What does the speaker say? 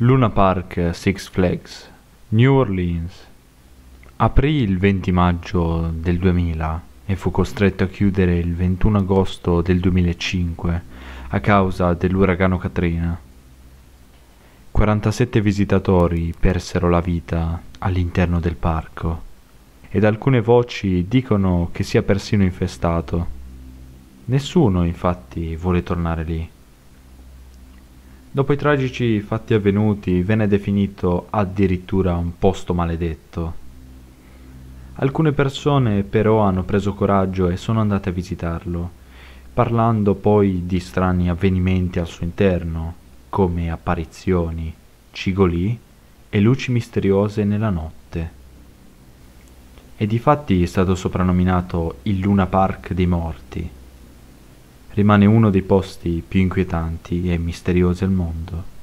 Luna Park Six Flags, New Orleans. Aprì il 20 maggio del 2000 e fu costretto a chiudere il 21 agosto del 2005 a causa dell'uragano Katrina. 47 visitatori persero la vita all'interno del parco ed alcune voci dicono che sia persino infestato. Nessuno infatti vuole tornare lì. Dopo i tragici fatti avvenuti venne definito addirittura un posto maledetto. Alcune persone però hanno preso coraggio e sono andate a visitarlo, parlando poi di strani avvenimenti al suo interno, come apparizioni, cigolì e luci misteriose nella notte. E difatti è stato soprannominato il Luna Park dei morti rimane uno dei posti più inquietanti e misteriosi al mondo